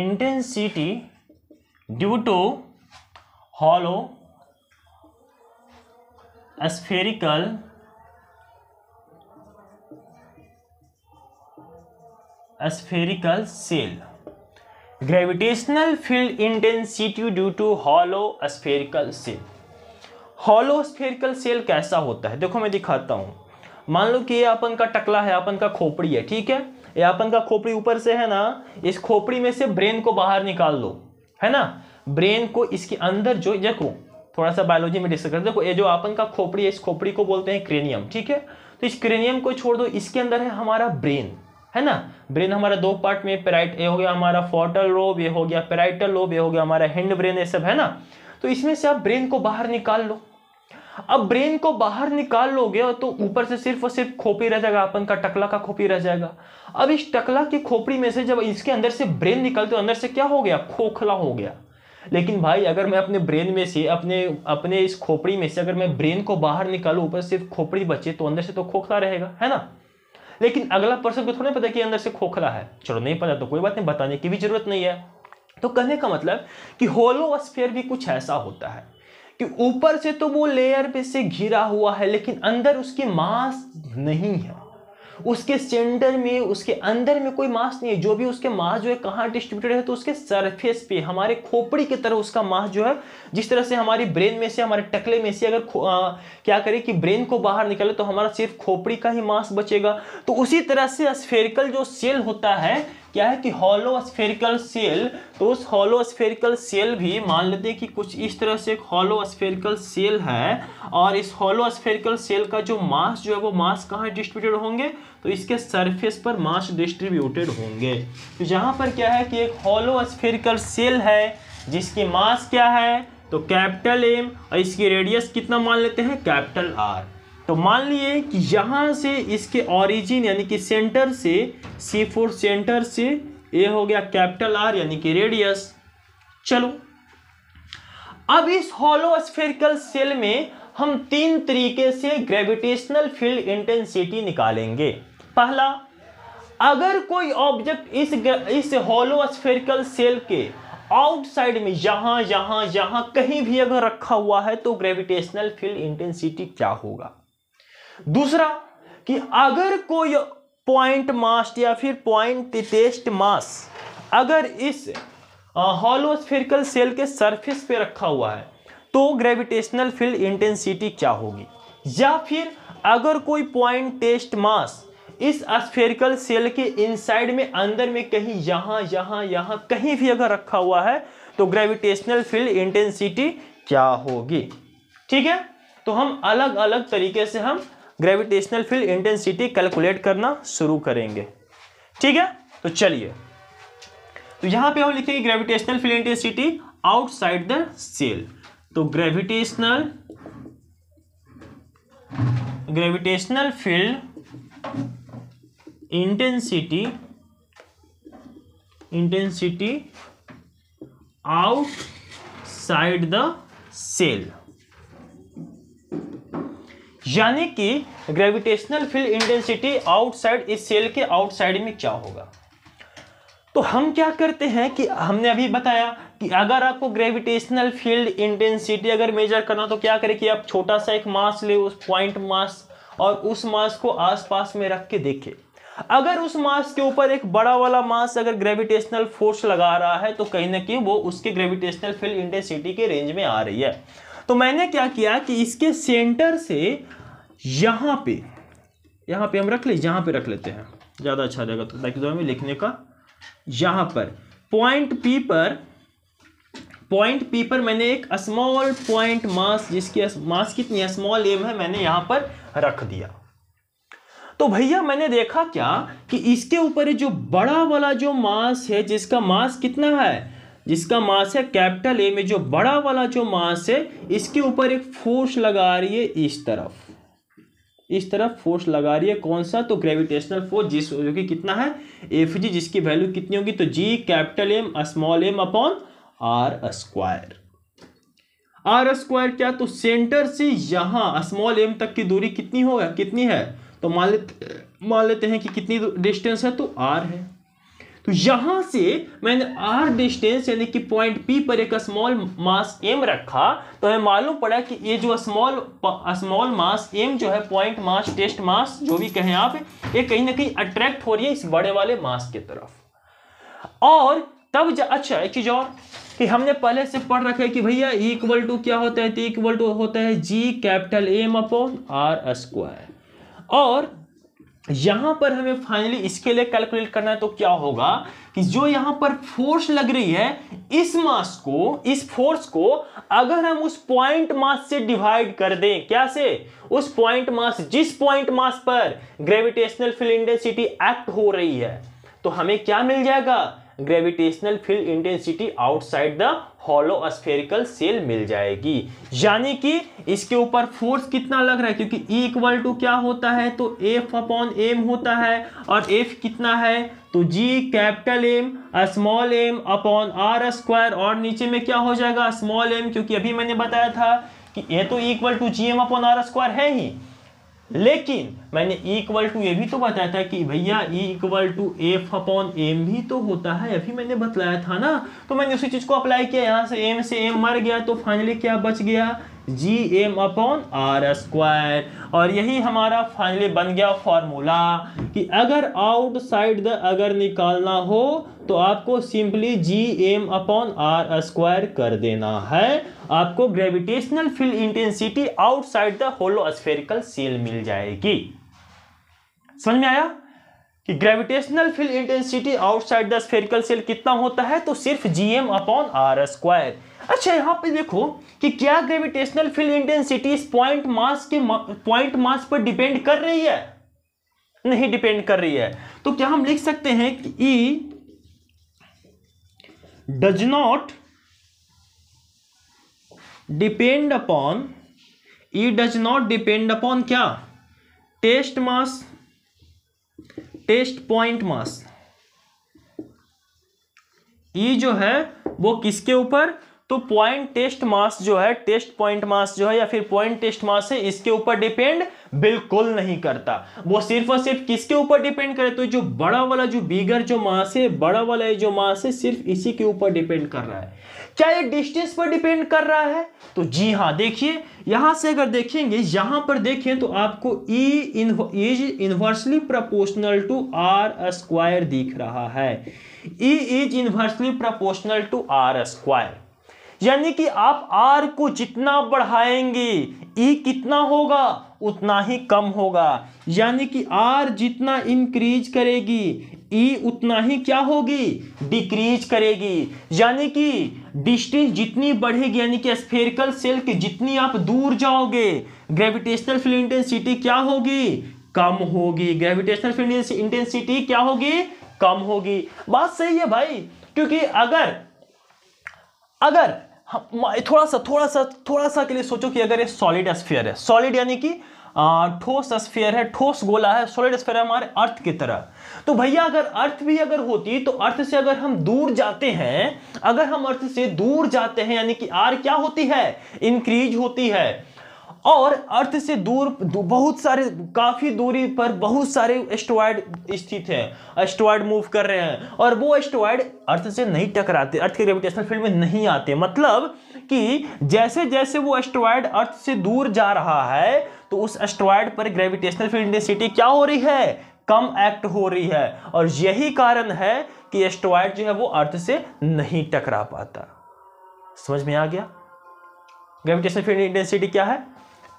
intensity due to hollow spherical spherical shell gravitational field intensity due to hollow spherical shell hollow spherical shell कैसा होता है देखो मैं दिखाता हूँ मान लो कि ये अपन का टकला है अपन का खोपड़ी है ठीक है ये अपन का खोपड़ी ऊपर से है ना इस खोपड़ी में से ब्रेन को बाहर निकाल दो है ना ब्रेन को इसके अंदर जो देखो थोड़ा सा बायोलॉजी में डिस्कस कर देखो ये जो अपन का खोपड़ी है इस खोपड़ी को बोलते हैं क्रेनियम ठीक है तो इस क्रेनियम को छोड़ दो इसके अंदर है हमारा ब्रेन है ना ब्रेन हमारा दो पार्ट में पेराइट ये हो गया हमारा फोर्टल लोब ये हो गया पेराइटल लोब ये हो गया हमारा हैंड ब्रेन ये सब है ना तो इसमें से आप ब्रेन को बाहर निकाल लो अब ब्रेन को बाहर निकाल लोगे तो ऊपर से सिर्फ और सिर्फ खोपी रह जाएगा अपन का टकला का खोपी रह जाएगा अब इस टकला की खोपड़ी में से जब इसके अंदर से ब्रेन निकलते हो अंदर से क्या हो गया खोखला हो गया लेकिन भाई अगर मैं अपने ब्रेन में से अपने अपने इस खोपड़ी में से अगर मैं ब्रेन को बाहर निकालू ऊपर सिर्फ खोपड़ी बचे तो अंदर से तो खोखला रहेगा है ना लेकिन अगला पर्सन को थोड़ा पता कि अंदर से खोखला है चलो नहीं पता तो कोई बात नहीं बताने की भी जरूरत नहीं है तो कहने का मतलब कि होलो स्फेयर भी कुछ ऐसा होता है कि ऊपर से तो वो लेयर पे से घिरा हुआ है लेकिन अंदर उसकी मास नहीं है उसके सेंटर में उसके अंदर में कोई मास नहीं है जो भी उसके मास जो है कहाँ डिस्ट्रीब्यूटेड है तो उसके सरफेस पे हमारे खोपड़ी की तरह उसका मास जो है जिस तरह से हमारी ब्रेन में से हमारे टकले में से अगर आ, क्या करें कि ब्रेन को बाहर निकाले तो हमारा सिर्फ खोपड़ी का ही मास बचेगा तो उसी तरह से स्फेरिकल जो सेल होता है क्या है कि हॉलो स्फेरिकल सेल तो उस हॉलो स्फेरिकल सेल भी मान लेते हैं कि कुछ इस तरह से एक हॉलो स्फेरिकल सेल है और इस हॉलो स्फेरिकल सेल का जो मास जो है वो मास कहाँ डिस्ट्रीब्यूटेड होंगे तो इसके सरफेस पर मास डिस्ट्रीब्यूटेड होंगे तो यहाँ पर क्या है कि एक हॉलो स्फेरिकल सेल है जिसकी मास क्या है तो कैपिटल एम और इसकी रेडियस कितना मान लेते हैं कैपिटल आर तो मान लिए कि यहाँ से इसके ऑरिजिन यानी कि सेंटर से सी फोर सेंटर से ए हो गया कैपिटल आर यानी कि रेडियस चलो अब इस होलो स्फेरिकल सेल में हम तीन तरीके से ग्रेविटेशनल फील्ड इंटेंसिटी निकालेंगे पहला अगर कोई ऑब्जेक्ट इस इस होलो स्फेरिकल सेल के आउटसाइड में यहां यहां यहां कहीं भी अगर रखा हुआ है तो ग्रेविटेशनल फील्ड इंटेंसिटी क्या होगा दूसरा कि अगर कोई पॉइंट मास्ट या फिर पॉइंट टेस्ट मास अगर इस हॉलोस्फेरिकल सेल के सरफेस पे रखा हुआ है तो ग्रेविटेशनल फील्ड इंटेंसिटी क्या होगी या फिर अगर कोई पॉइंट टेस्ट मास इस स्फेरिकल सेल के इनसाइड में अंदर में कहीं यहाँ यहाँ यहाँ कहीं भी अगर रखा हुआ है तो ग्रेविटेशनल फील्ड इंटेंसिटी क्या होगी ठीक है तो हम अलग अलग तरीके से हम ग्रेविटेशनल फील्ड इंटेंसिटी कैलकुलेट करना शुरू करेंगे ठीक है तो चलिए तो यहां पे हम लिखेंगे gravitational field intensity outside the shell तो gravitational gravitational field intensity intensity outside the shell यानी कि ग्रेविटेशनल फील्ड इंटेंसिटी आउटसाइड इस सेल के आउटसाइड में क्या होगा तो हम क्या करते हैं कि हमने अभी बताया कि अगर आपको ग्रेविटेशनल फील्ड इंटेंसिटी अगर मेजर करना तो क्या करें कि आप छोटा सा एक मास ले उस पॉइंट मास और उस मास को आसपास में रख के देखें अगर उस मास के ऊपर एक बड़ा वाला मास अगर ग्रेविटेशनल फोर्स लगा रहा है तो कहीं ना कहीं वो उसके ग्रेविटेशनल फील्ड इंटेंसिटी के रेंज में आ रही है तो मैंने क्या किया कि इसके सेंटर से यहाँ पे यहाँ पे हम रख ले यहाँ पे रख लेते हैं ज़्यादा अच्छा रहेगा तो ताकि हमें लिखने का यहाँ पर पॉइंट पी पर पॉइंट पी पर मैंने एक स्मॉल पॉइंट मास जिसकी मास कितनी स्मॉल एम है मैंने यहाँ पर रख दिया तो भैया मैंने देखा क्या कि इसके ऊपर जो बड़ा वाला जो मास है जिसका मास कितना है जिसका मास है कैपिटल ए में जो बड़ा वाला जो मास है इसके ऊपर एक फोर्स लगा रही है इस तरफ इस तरफ फोर्स लगा रही है कौन सा तो ग्रेविटेशनल फोर्स जिस जो कि कितना है एफ जी जिसकी वैल्यू कितनी होगी तो G capital M small M upon R square R square क्या तो सेंटर से यहां स्मॉल एम तक की दूरी कितनी होगा कितनी है तो मान लेते मान लेते हैं कि कितनी डिस्टेंस है तो आर है तो यहां से मैंने आर डिस्टेंस यानी कि पॉइंट पी पर एक स्मॉल मास एम रखा तो हमें मालूम पड़ा कि ये जो स्मॉल स्मॉल मास एम जो है पॉइंट मास टेस्ट मास जो भी कहें आप ये कहीं ना कहीं अट्रैक्ट हो रही है इस बड़े वाले मास की तरफ और तब अच्छा एक चीज और कि हमने पहले से पढ़ रखा है कि भैया इक्वल टू क्या होता है तो इक्वल टू होता है G capital M upon R square और यहां पर हमें फाइनली इसके लिए कैलकुलेट करना है तो क्या होगा कि जो यहां पर फोर्स लग रही है इस मास को इस फोर्स को अगर हम उस पॉइंट मास से डिवाइड कर दें क्या से उस पॉइंट मास जिस पॉइंट मास पर ग्रेविटेशनल फील्ड इंडेसिटी एक्ट हो रही है तो हमें क्या मिल जाएगा gravitational field intensity outside the hollow spherical shell मिल जाएगी यानी कि इसके ऊपर फोर्स कितना लग रहा है क्योंकि E इक्वल टू क्या होता है तो F अपॉन एम होता है और F कितना है तो G capital M small M upon R square और नीचे में क्या हो जाएगा स्मॉल एम क्योंकि अभी मैंने बताया था कि ये तो equal to G M upon R square है ही लेकिन मैंने इक्वल टू ए भी तो बताया था कि भैया E equal to F upon M भी तो होता है अभी मैंने बतलाया था ना तो मैंने उसी चीज़ को अप्लाई किया यहां से एम से एम मर गया तो फाइनली क्या बच गया G M upon R square और यही हमारा फाइनली बन गया फॉर्मूला कि अगर आउटसाइड द अगर निकालना हो तो आपको simply G M upon R square कर देना है आपको gravitational field intensity outside the hollow spherical shell मिल जाएगी समझ में आया कि gravitational field intensity outside the spherical shell कितना होता है तो सिर्फ G M upon R square अच्छा यहाँ पे देखो कि क्या gravitational field intensity point mass के पॉइंट मास पर डिपेंड कर रही है नहीं डिपेंड कर रही है तो क्या हम लिख सकते हैं कि E does not depend upon E does not depend upon क्या test mass test point mass E e जो है वो किसके ऊपर तो पॉइंट टेस्ट मास जो है टेस्ट पॉइंट मास जो है या फिर पॉइंट टेस्ट मास है इसके ऊपर डिपेंड बिल्कुल नहीं करता वो सिर्फ और सिर्फ किसके ऊपर डिपेंड करे तो जो बड़ा वाला जो बीगर जो मास है बड़ा वाला जो मास है सिर्फ इसी के ऊपर डिपेंड कर रहा है क्या ये डिस्टेंस पर डिपेंड कर रहा है तो जी हाँ देखिए यहां से अगर देखेंगे यहां पर देखें तो आपको E is inversely proportional to R square दिख रहा है E is inversely proportional to R square यानी कि आप आर को जितना बढ़ाएंगे ई e कितना होगा उतना ही कम होगा यानी कि आर जितना इंक्रीज करेगी ई e उतना ही क्या होगी डिक्रीज करेगी यानी कि डिस्टेंस जितनी बढ़ेगी यानी कि स्फेरिकल सेल के जितनी आप दूर जाओगे ग्रेविटेशनल फील्ड इंटेंसिटी क्या होगी कम होगी ग्रेविटेशनल फील्ड इंटेंसिटी क्या होगी कम होगी बात सही है भाई क्योंकि अगर अगर थोड़ा सा थोड़ा सा थोड़ा सा के लिए सोचो कि अगर ये सॉलिड स्फीयर है सॉलिड यानी कि ठोस स्फीयर है ठोस गोला है सॉलिड स्फीयर है हमारे अर्थ की तरह तो भैया अगर अर्थ भी अगर होती तो अर्थ से अगर हम दूर जाते हैं अगर हम अर्थ से दूर जाते हैं यानी कि आर क्या होती है इंक्रीज होती है और अर्थ से दूर बहुत सारे काफ़ी दूरी पर बहुत सारे एस्ट्रॉयड स्थित हैं एस्ट्रॉयड मूव कर रहे हैं और वो एस्ट्रॉयड अर्थ से नहीं टकराते अर्थ के ग्रेविटेशनल फील्ड में नहीं आते मतलब कि जैसे जैसे वो एस्ट्रॉयड अर्थ से दूर जा रहा है तो उस एस्ट्रॉयड पर ग्रेविटेशनल फील्ड डेंसिटी क्या हो रही है कम एक्ट हो रही है और यही कारण है कि एस्ट्रॉयड जो है वो अर्थ से नहीं टकरा पाता समझ में आ गया ग्रेविटेशनल फील्ड इंटेंसिटी क्या है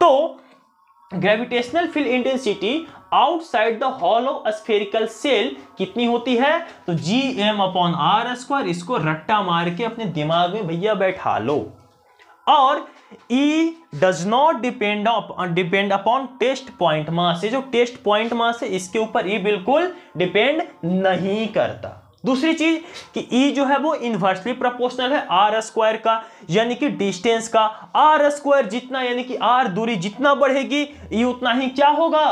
तो gravitational field intensity outside the hollow spherical shell कितनी होती है तो G M upon R square इसको रट्टा मार के अपने दिमाग में भैया बैठा लो और E does not depend depend upon test point mass ये जो टेस्ट पॉइंट मास है इसके ऊपर ई e बिल्कुल डिपेंड नहीं करता दूसरी चीज कि E जो है वो इन्वर्सली प्रोपोर्शनल है आर स्क्वायर का यानी कि डिस्टेंस का आर स्क्वायर जितना यानी कि R दूरी जितना बढ़ेगी E उतना ही क्या होगा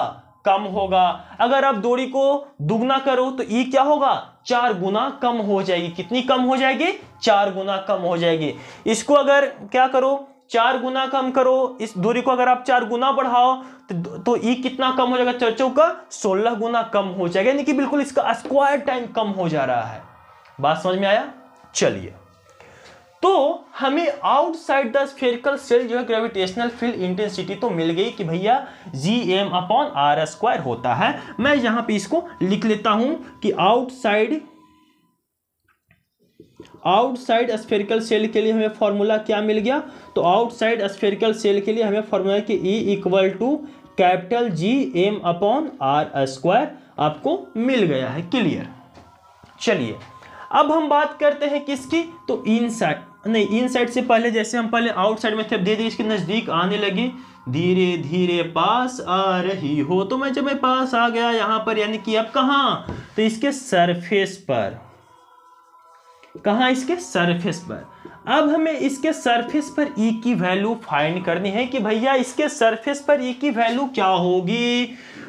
कम होगा अगर आप दूरी को दुगना करो तो ई e क्या होगा चार गुना कम हो जाएगी कितनी कम हो जाएगी चार गुना कम हो जाएगी इसको अगर क्या करो चार गुना कम करो इस दूरी को अगर आप चार गुना बढ़ाओ तो तो ई कितना कम हो जाएगा चर्चों का सोलह गुना कम हो जाएगा यानी कि बिल्कुल इसका स्क्वायर टाइम कम हो जा रहा है बात समझ में आया चलिए तो हमें आउटसाइड द स्फेरिकल सेल जो है ग्रेविटेशनल फील्ड इंटेंसिटी तो मिल गई कि भैया G M upon R square होता है मैं यहां पे इसको लिख लेता हूं कि आउटसाइड आउटसाइड स्फेरिकल सेल के लिए हमें फॉर्मूला क्या मिल गया तो आउटसाइड स्फेरिकल सेल के लिए हमें फॉर्मूला कि E equal to capital G M upon R square आपको मिल गया है क्लियर चलिए अब हम बात करते हैं किसकी तो इनसाइड नहीं इनसाइड से पहले जैसे हम पहले आउटसाइड में थे धीरे धीरे इसके नज़दीक आने लगे धीरे धीरे पास आ रही हो तो मैं जब मैं पास आ गया यहाँ पर यानी कि अब कहाँ तो इसके सरफेस पर कहाँ इसके सरफेस पर अब हमें इसके सरफेस पर ई e की वैल्यू फाइंड करनी है कि भैया इसके सरफेस पर ई e की वैल्यू क्या होगी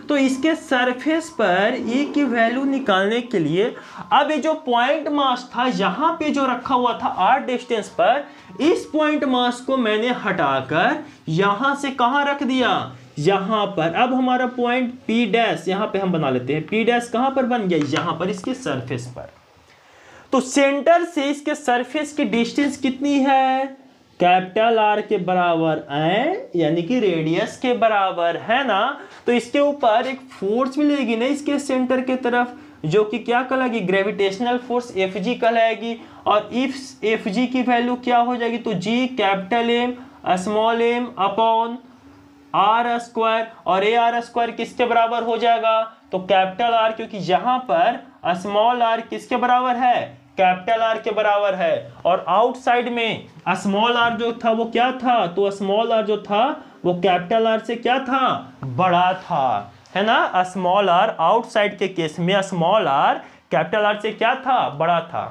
तो इसके सरफेस पर ई e की वैल्यू निकालने के लिए अब ये जो पॉइंट मास था यहाँ पे जो रखा हुआ था आर डिस्टेंस पर इस पॉइंट मास को मैंने हटाकर यहाँ से कहाँ रख दिया यहाँ पर अब हमारा पॉइंट पी डैस यहाँ पे हम बना लेते हैं पी डैस कहाँ पर बन गया यहाँ पर इसके सरफेस पर तो सेंटर से इसके सरफेस की डिस्टेंस कितनी है कैपिटल आर के बराबर है यानी कि रेडियस के बराबर है ना तो इसके ऊपर एक फोर्स मिलेगी ना इसके सेंटर के तरफ जो कि क्या कहलाएगी ग्रेविटेशनल फोर्स एफ जी कहलाएगी और इफ एफ जी की वैल्यू क्या हो जाएगी तो G capital M small M upon R square और ए आर स्क्वायर किसके बराबर हो जाएगा तो कैपिटल आर क्योंकि यहां पर स्मॉल आर किसके बराबर है कैपिटल आर के बराबर है और आउटसाइड में स्मॉल आर जो था वो क्या था तो स्मॉल आर जो था वो कैपिटल आर से क्या था बड़ा था है ना स्मॉल आर आउटसाइड के केस में स्मॉल आर कैपिटल आर से क्या था बड़ा था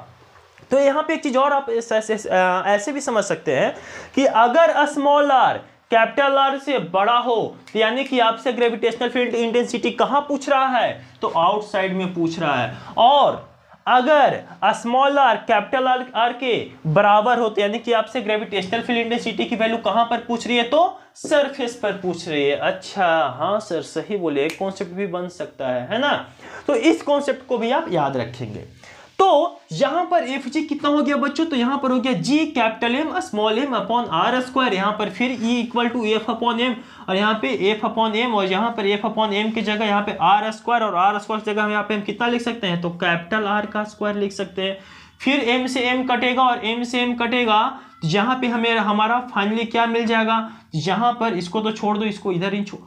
तो यहाँ पे एक चीज़ और आप ऐसे, ऐसे भी समझ सकते हैं कि अगर स्मॉल आर कैपिटल आर से बड़ा हो तो यानी कि आपसे ग्रेविटेशनल फील्ड इंटेंसिटी कहाँ पूछ रहा है तो आउटसाइड में पूछ रहा है और अगर small R capital R R के बराबर होते तो यानी कि आपसे ग्रेविटेशनल फील्ड इंटेंसिटी की वैल्यू कहां पर पूछ रही है तो सरफेस पर पूछ रही है अच्छा हाँ सर सही बोले कॉन्सेप्ट भी बन सकता है है ना तो इस कॉन्सेप्ट को भी आप याद रखेंगे तो यहां पर एफ जी कितना हो गया बच्चों तो यहां पर हो गया G capital M small M upon R square यहां पर फिर E equal to F upon M और यहां पे एफ अपॉन एम और यहां पर एफ अपॉन एम की जगह यहां पे आर स्क्वायर और आर स्क्वायर की जगह यहां पे हम कितना लिख सकते हैं तो कैपिटल आर का स्क्वायर लिख सकते हैं फिर एम से एम कटेगा और एम से एम कटेगा तो यहां पर हमें हमारा फाइनली क्या मिल जाएगा यहां पर इसको तो छोड़ दो इसको इधर ही छोड़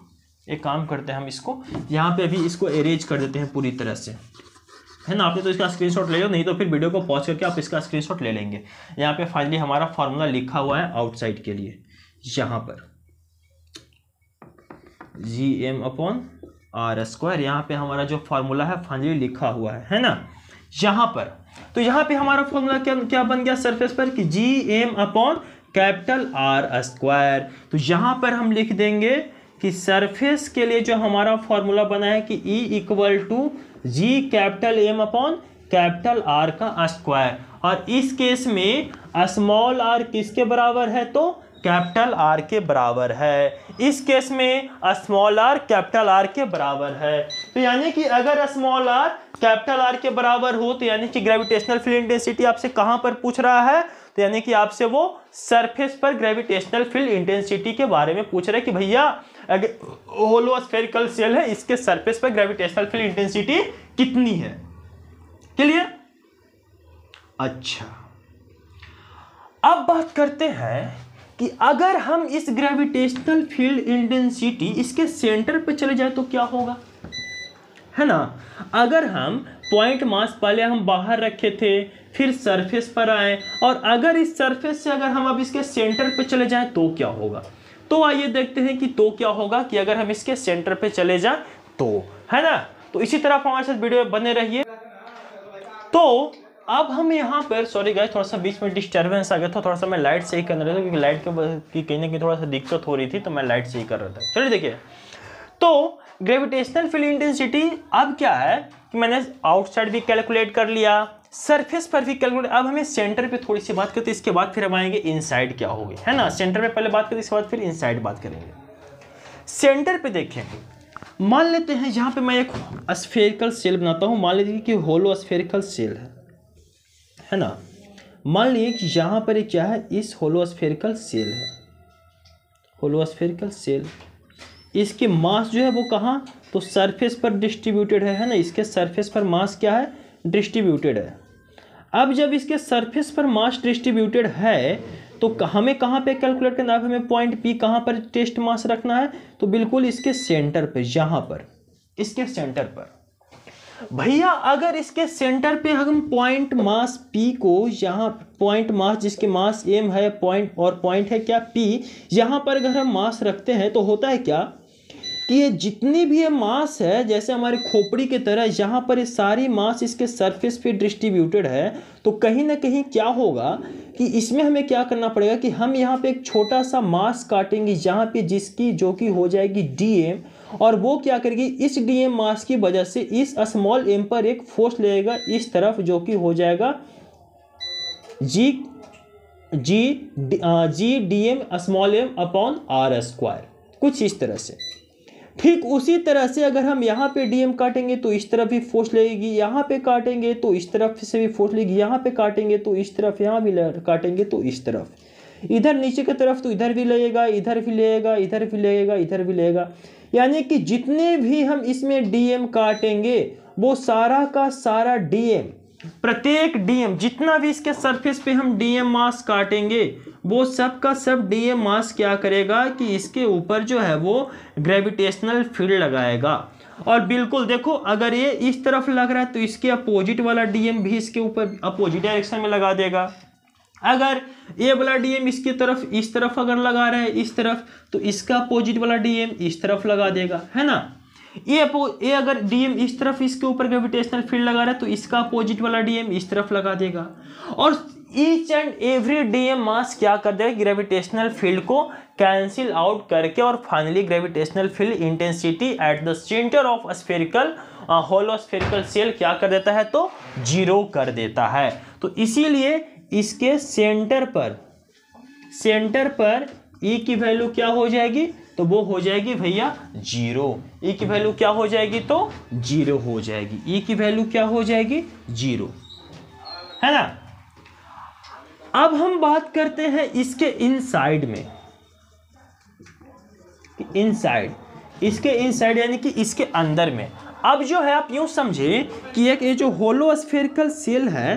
एक काम करते हैं हम इसको यहाँ पे अभी इसको अरेंज कर देते हैं पूरी तरह से है ना आपने तो इसका स्क्रीनशॉट ले लो नहीं तो फिर वीडियो को पॉज करके आप इसका स्क्रीनशॉट ले लेंगे यहाँ पे फाइनली हमारा फार्मूला लिखा हुआ है आउटसाइड के लिए यहाँ पर G M upon R square यहाँ पे हमारा जो फार्मूला है फाइनली लिखा हुआ है है ना यहाँ पर तो यहाँ पे हमारा फॉर्मूला क्या क्या बन गया सरफेस पर कि G M upon capital R square तो यहाँ पर हम लिख देंगे कि सरफेस के लिए जो हमारा फॉर्मूला बना है कि E equal to G capital M upon capital R का स्क्वायर और इस केस में स्मॉल आर किसके बराबर है तो कैपिटल आर के बराबर है इस केस में स्मॉल आर कैपिटल आर के बराबर है तो यानी कि अगर स्मॉल आर कैपिटल आर के बराबर हो तो यानी कि ग्रेविटेशनल फील्ड इंटेंसिटी आपसे कहां पर पूछ रहा है तो यानी कि आपसे वो सरफेस पर ग्रेविटेशनल फील्ड इंटेंसिटी के बारे में पूछ रहा है कि भैया होलोस्फेरिकल सेल है इसके सरफेस पर ग्रेविटेशनल फील्ड इंटेंसिटी कितनी है क्लियर अच्छा अब बात करते हैं कि अगर हम इस ग्रेविटेशनल फील्ड इंटेंसिटी इसके सेंटर पर चले जाए तो क्या होगा है ना अगर हम पॉइंट मास पहले हम बाहर रखे थे फिर सरफेस पर आए और अगर इस सरफेस से अगर हम अब इसके सेंटर पर चले जाएं तो क्या होगा तो आइए देखते हैं कि तो क्या होगा कि अगर हम इसके सेंटर पे चले जाएं तो है ना तो इसी तरह हमारे साथ वीडियो बने रहिए तो अब हम यहाँ पर सॉरी गए थोड़ा सा बीच में डिस्टर्बेंस आ गया था थोड़ा सा मैं लाइट सही कर रहा था क्योंकि लाइट के कहीं ना कहीं थोड़ा सा दिक्कत हो रही थी तो मैं लाइट सही कर रहा था चलिए देखिए तो ग्रेविटेशनल फील्ड इंटेंसिटी अब क्या है कि मैंने आउटसाइड भी कैलकुलेट कर लिया सरफेस पर भी कैलकुलेट अब हमें सेंटर पे थोड़ी सी बात करते तो इसके बाद फिर हम आएंगे इनसाइड क्या हो है ना सेंटर पे पहले बात करते इसके बाद फिर इनसाइड बात करेंगे सेंटर पे देखें मान लेते हैं यहाँ पे मैं एक स्फेरिकल सेल बनाता हूँ मान लीजिए कि होलो स्फेरिकल सेल है है ना मान लीजिए कि यहाँ पर क्या है इस होलो स्फेरिकल सेल है होलो स्फेरिकल सेल इसके मास जो है वो कहाँ तो सरफेस पर डिस्ट्रीब्यूटेड है है ना इसके सरफेस पर मास क्या है डिस्ट्रीब्यूटेड है अब जब इसके सरफेस पर मास डिस्ट्रीब्यूटेड है तो हमें कहाँ पे कैलकुलेट करना है हमें पॉइंट पी कहाँ पर टेस्ट मास रखना है तो बिल्कुल इसके सेंटर पे यहाँ पर इसके सेंटर पर भैया अगर इसके सेंटर पे हम पॉइंट मास पी को यहाँ पॉइंट मास जिसके मास एम है पॉइंट और पॉइंट है क्या पी यहाँ पर अगर हम मास रखते हैं तो होता है क्या कि ये जितनी भी ये मास है जैसे हमारी खोपड़ी की तरह यहाँ पर ये सारी मास इसके सरफेस पे डिस्ट्रीब्यूटेड है तो कहीं ना कहीं क्या होगा कि इसमें हमें क्या करना पड़ेगा कि हम यहाँ पे एक छोटा सा मास काटेंगे यहाँ पे जिसकी जो कि हो जाएगी डी और वो क्या करेगी इस डी मास की वजह से इस स्मॉल एम पर एक फोर्स लेगा इस तरफ जो कि हो जाएगा G G G D M small M upon R square कुछ इस तरह से ठीक उसी तरह से अगर हम यहाँ पे डीएम काटेंगे तो इस तरफ भी फोर्स लगेगी यहाँ पे काटेंगे तो इस तरफ से भी फोर्स लगेगी यहाँ पे काटेंगे तो इस तरफ यहाँ भी काटेंगे तो इस तरफ इधर नीचे की तरफ तो इधर भी लगेगा इधर भी लगेगा इधर भी लगेगा इधर भी लगेगा यानी कि जितने भी हम इसमें डीएम काटेंगे वो सारा का सारा डीएम प्रत्येक डीएम जितना भी इसके सरफेस पे हम डीएम मास काटेंगे वो सब का सब डी मास क्या करेगा कि इसके ऊपर जो है वो ग्रेविटेशनल फील्ड लगाएगा और बिल्कुल देखो अगर ये इस तरफ लग रहा है तो इसके अपोजिट वाला डीएम भी इसके ऊपर अपोजिट डायरेक्शन में लगा देगा अगर ये वाला डीएम इसकी तरफ इस तरफ अगर लगा रहा है इस तरफ तो इसका अपोजिट वाला डीएम इस तरफ लगा देगा है ना ये ये अगर डीएम इस तरफ इसके ऊपर ग्रेविटेशनल फील्ड लगा रहा है तो इसका अपोजिट वाला डीएम इस तरफ लगा देगा और each and every D mass क्या कर देगा ग्रेविटेशनल फील्ड को कैंसिल आउट करके और finally gravitational field intensity at the centre of spherical hollow spherical shell क्या कर देता है तो जीरो कर देता है तो इसीलिए इसके सेंटर पर सेंटर पर ई e की वैल्यू क्या हो जाएगी तो वो हो जाएगी भैया जीरो ई e की वैल्यू क्या हो जाएगी तो जीरो हो जाएगी ई e की वैल्यू क्या हो जाएगी जीरो है ना अब हम बात करते हैं इसके इनसाइड में इनसाइड इसके इनसाइड यानी कि इसके अंदर में अब जो है आप यूं समझे कि एक ये जो होलो स्फेरिकल सेल है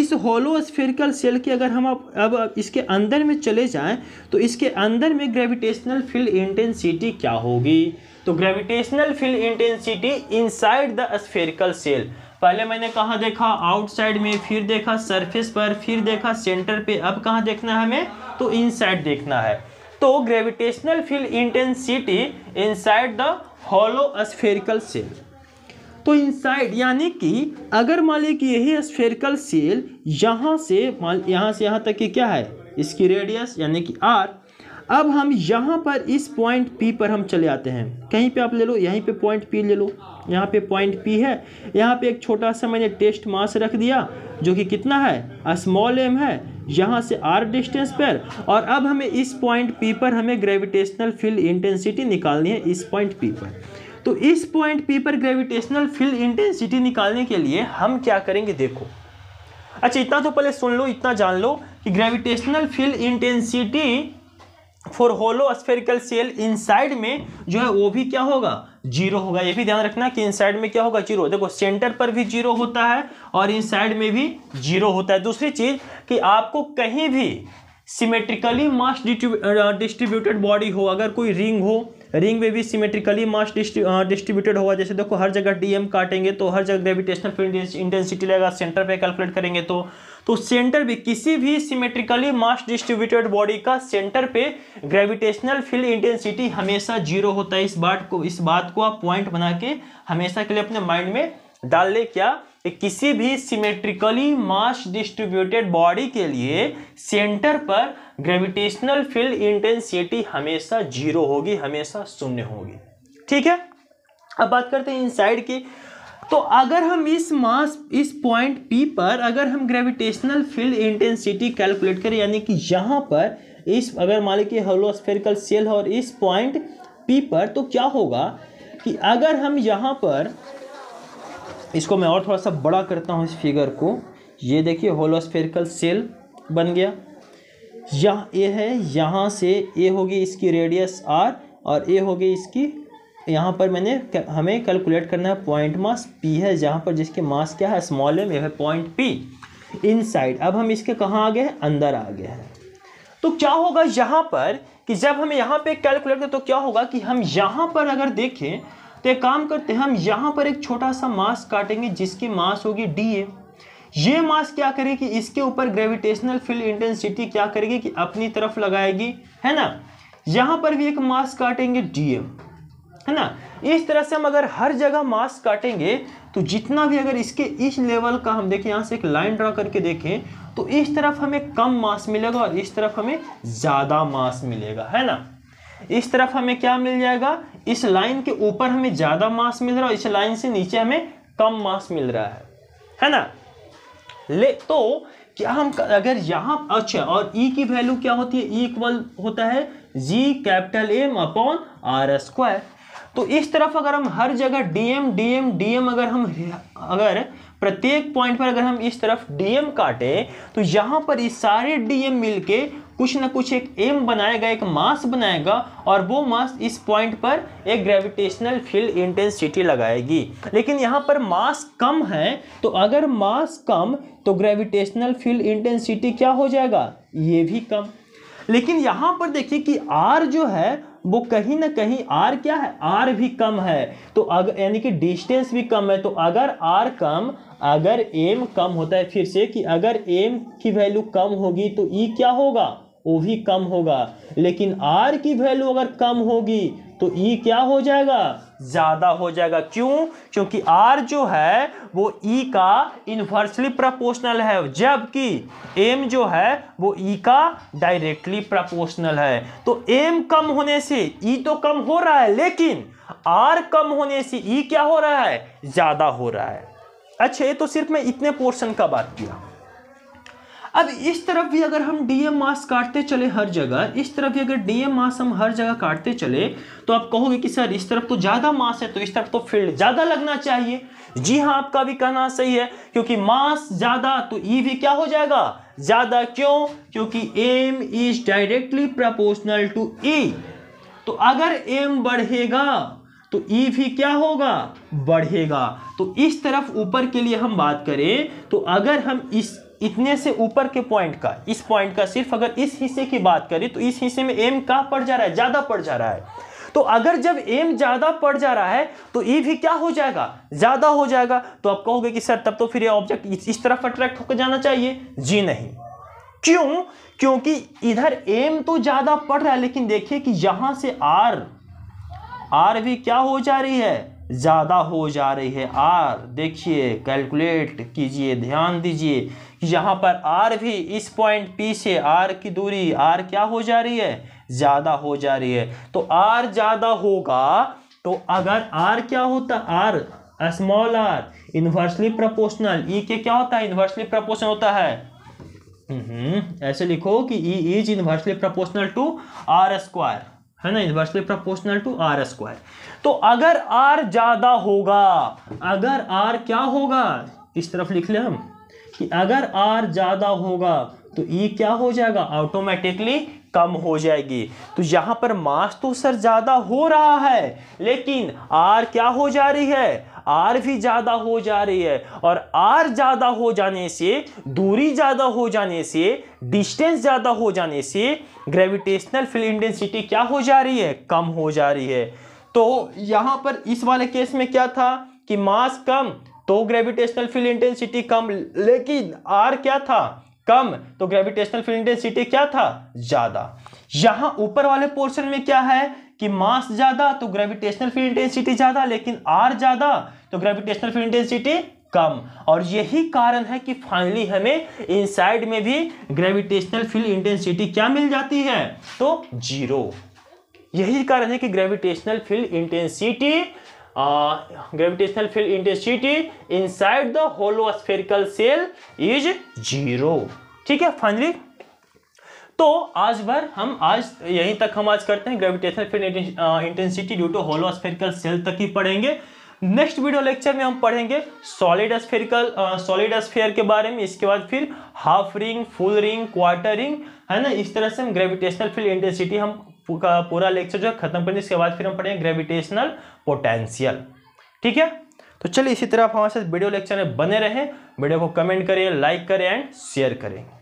इस होलो स्फेरिकल सेल की अगर हम अब अब इसके अंदर में चले जाएं तो इसके अंदर में ग्रेविटेशनल फील्ड इंटेंसिटी क्या होगी तो gravitational field intensity inside the spherical shell पहले मैंने कहाँ देखा आउटसाइड में फिर देखा सरफेस पर फिर देखा सेंटर पे अब कहाँ देखना है हमें तो इनसाइड देखना है तो gravitational field intensity inside the hollow spherical shell तो इनसाइड यानी कि अगर मान लीजिए कि यही स्फेरिकल सेल यहाँ से मान यहाँ से यहाँ तक कि क्या है इसकी रेडियस यानी कि आर अब हम यहाँ पर इस पॉइंट पी पर हम चले आते हैं कहीं पे आप ले लो यहीं पे पॉइंट पी ले लो यहाँ पे पॉइंट पी है यहाँ पे एक छोटा सा मैंने टेस्ट मास रख दिया जो कि कितना है स्मॉल एम है यहाँ से आर डिस्टेंस पर और अब हमें इस पॉइंट पी पर हमें ग्रेविटेशनल फील्ड इंटेंसिटी निकालनी है इस पॉइंट पी पर तो इस पॉइंट पी पर ग्रेविटेशनल फील्ड इंटेंसिटी निकालने के लिए हम क्या करेंगे देखो अच्छा इतना तो पहले सुन लो इतना जान लो कि gravitational field intensity for hollow spherical shell inside में जो है वो भी क्या होगा जीरो होगा ये भी ध्यान रखना कि इनसाइड में क्या होगा जीरो देखो सेंटर पर भी जीरो होता है और इनसाइड में भी जीरो होता है दूसरी चीज़ कि आपको कहीं भी सिमेट्रिकली मास डिस्ट्रीब्यूटेड बॉडी हो अगर कोई रिंग हो रिंग में भी सिमेट्रिकली मास डिस्ट्रीब्यूटेड होगा जैसे देखो हर जगह डीएम काटेंगे तो हर जगह ग्रेविटेशनल फील्ड इंटेंसिटी लगेगा सेंटर पे कैलकुलेट करेंगे तो तो सेंटर भी किसी भी सिमेट्रिकली मास डिस्ट्रीब्यूटेड बॉडी का सेंटर पे ग्रेविटेशनल फील्ड इंटेंसिटी हमेशा जीरो होता है इस बात को इस बात को आप पॉइंट बना के हमेशा के लिए अपने माइंड में डाल ले क्या कि किसी भी सिमेट्रिकली मास डिस्ट्रीब्यूटेड बॉडी के लिए सेंटर पर ग्रेविटेशनल फील्ड इंटेंसिटी हमेशा जीरो होगी हमेशा शून्य होगी ठीक है अब बात करते हैं इनसाइड की तो अगर हम इस मास इस पॉइंट पी पर अगर हम ग्रेविटेशनल फील्ड इंटेंसिटी कैलकुलेट करें यानी कि यहाँ पर इस अगर मान लीजिए होलोस्फेरिकल सेल है और इस पॉइंट पी पर तो क्या होगा कि अगर हम यहाँ पर इसको मैं और थोड़ा सा बड़ा करता हूँ इस फिगर को ये देखिए होलोस्फेरिकल सेल बन गया यह ए है यहाँ से ए होगी इसकी रेडियस आर और ए होगी इसकी यहाँ पर मैंने हमें कैलकुलेट करना है पॉइंट मास पी है जहाँ पर जिसके मास क्या है स्मॉल एम ये है पॉइंट पी इन अब हम इसके कहाँ आ गए हैं अंदर आ गए हैं तो क्या होगा यहाँ पर कि जब हम यहाँ पे कैलकुलेट करें तो क्या होगा कि हम यहाँ पर अगर देखें तो एक काम करते हैं हम यहाँ पर एक छोटा सा मास काटेंगे जिसकी मास होगी डी ए ये मास क्या करेगी इसके ऊपर ग्रेविटेशनल फील्ड इंटेंसिटी क्या करेगी कि अपनी तरफ लगाएगी है ना यहाँ पर भी एक मास काटेंगे डी एम है ना इस तरह से हम अगर हर जगह मास्क काटेंगे तो जितना भी अगर इसके इस लेवल का हम देखें यहाँ से एक लाइन ड्रा करके देखें तो इस तरफ हमें कम मास मिलेगा और इस तरफ हमें ज़्यादा मास मिलेगा है ना इस तरफ हमें क्या मिल जाएगा इस लाइन के ऊपर हमें ज़्यादा मास मिल रहा है इस लाइन से नीचे हमें कम मास मिल रहा है है ना ले तो क्या हम अगर यहाँ अच्छा और ई e की वैल्यू क्या होती है ई e इक्वल होता है G capital M upon R square तो इस तरफ अगर हम हर जगह डीएम डीएम डीएम अगर हम अगर प्रत्येक पॉइंट पर अगर हम इस तरफ डीएम काटे तो यहाँ पर ये सारे डीएम मिलके कुछ ना कुछ एक एम बनाएगा एक मास बनाएगा और वो मास इस पॉइंट पर एक ग्रेविटेशनल फील्ड इंटेंसिटी लगाएगी लेकिन यहाँ पर मास कम है तो अगर मास कम तो ग्रेविटेशनल फील्ड इंटेंसिटी क्या हो जाएगा ये भी कम लेकिन यहाँ पर देखिए कि आर जो है वो कहीं ना कहीं आर क्या है आर तो भी कम है तो अगर यानी कि डिस्टेंस भी कम है तो अगर आर कम अगर एम कम होता है फिर से कि अगर एम की वैल्यू कम होगी तो ई e क्या होगा वो भी कम होगा लेकिन आर की वैल्यू अगर कम होगी तो ई e क्या हो जाएगा ज़्यादा हो जाएगा क्यों क्योंकि आर जो है वो ई e का इन्वर्सली प्रोपोर्शनल है जबकि एम जो है वो ई e का डायरेक्टली प्रोपोर्शनल है तो एम कम होने से ई तो कम हो रहा है लेकिन आर कम होने से ई क्या हो रहा है ज़्यादा हो रहा है अच्छा ये तो सिर्फ मैं इतने पोर्शन का बात किया अब इस तरफ भी अगर हम डीएम मास काटते चले हर जगह इस तरफ भी अगर डीएम मास हम हर जगह काटते चले तो आप कहोगे कि सर इस तरफ तो ज़्यादा मास है तो इस तरफ तो फील्ड ज़्यादा लगना चाहिए जी हाँ आपका भी कहना सही है क्योंकि मास ज़्यादा तो ई e भी क्या हो जाएगा ज़्यादा क्यों क्योंकि M is directly proportional to E तो अगर एम बढ़ेगा तो ई e भी क्या होगा बढ़ेगा तो इस तरफ ऊपर के लिए हम बात करें तो अगर हम इस इतने से ऊपर के पॉइंट का इस पॉइंट का सिर्फ अगर इस हिस्से की बात करें तो इस हिस्से में एम का पड़ जा रहा है ज़्यादा पड़ जा रहा है तो अगर जब एम ज़्यादा पड़ जा रहा है तो ई भी क्या हो जाएगा ज़्यादा हो जाएगा तो आप कहोगे कि सर तब तो फिर ये ऑब्जेक्ट इस, इस तरफ अट्रैक्ट होकर जाना चाहिए जी नहीं क्यों क्योंकि इधर एम तो ज़्यादा पड़ रहा है लेकिन देखिए कि यहां से आर आर भी क्या हो जा रही है ज़्यादा हो जा रही है आर देखिए कैलकुलेट कीजिए ध्यान दीजिए यहाँ पर आर भी इस पॉइंट पी से आर की दूरी आर क्या हो जा रही है ज़्यादा हो जा रही है तो आर ज़्यादा होगा तो अगर आर क्या होता R small R inversely proportional E के क्या होता है इन्वर्सली प्रोपोर्शनल होता है हम्म, ऐसे लिखो कि E is inversely proportional to R square है ना inversely proportional to R square तो अगर आर ज़्यादा होगा अगर आर क्या होगा इस तरफ लिख ले हम कि अगर आर ज़्यादा होगा तो ई e क्या हो जाएगा ऑटोमेटिकली कम हो जाएगी तो यहाँ पर मास तो सर ज़्यादा हो रहा है लेकिन आर क्या हो जा रही है आर भी ज़्यादा हो जा रही है और आर ज़्यादा हो जाने से दूरी ज़्यादा हो जाने से डिस्टेंस ज़्यादा हो जाने से ग्रेविटेशनल फील्ड इंटेंसिटी क्या हो जा रही है कम हो जा रही है तो यहां पर इस वाले केस में क्या था कि मास कम तो ग्रेविटेशनल फील्ड इंटेंसिटी कम लेकिन आर क्या था कम तो ग्रेविटेशनल फील्ड इंटेंसिटी क्या था ज्यादा यहां ऊपर वाले पोर्शन में क्या है कि मास ज्यादा तो ग्रेविटेशनल फील्ड इंटेंसिटी ज्यादा लेकिन आर ज्यादा तो ग्रेविटेशनल फील्ड इंटेंसिटी कम और यही कारण है कि फाइनली हमें इनसाइड में भी ग्रेविटेशनल फील्ड इंटेंसिटी क्या मिल जाती है तो जीरो यही कारण है कि gravitational field intensity gravitational field intensity inside the hollow spherical shell is zero ठीक है फाइनली तो आज भर हम आज यहीं तक हम आज करते हैं gravitational field intensity due to hollow spherical shell तक ही पढ़ेंगे नेक्स्ट वीडियो लेक्चर में हम पढ़ेंगे सॉलिड स्फेरिकल सॉलिड स्फेयर के बारे में इसके बाद फिर half ring full ring quarter ring है ना इस तरह से हम ग्रेविटेशनल फील्ड इंटेंसिटी हम का पूरा लेक्चर जो है खत्म करेंगे इसके बाद फिर हम पढ़ेंगे ग्रेविटेशनल पोटेंशियल ठीक है तो चलिए इसी तरह आप हमारे साथ वीडियो लेक्चर में बने रहें वीडियो को कमेंट करें लाइक करें एंड शेयर करें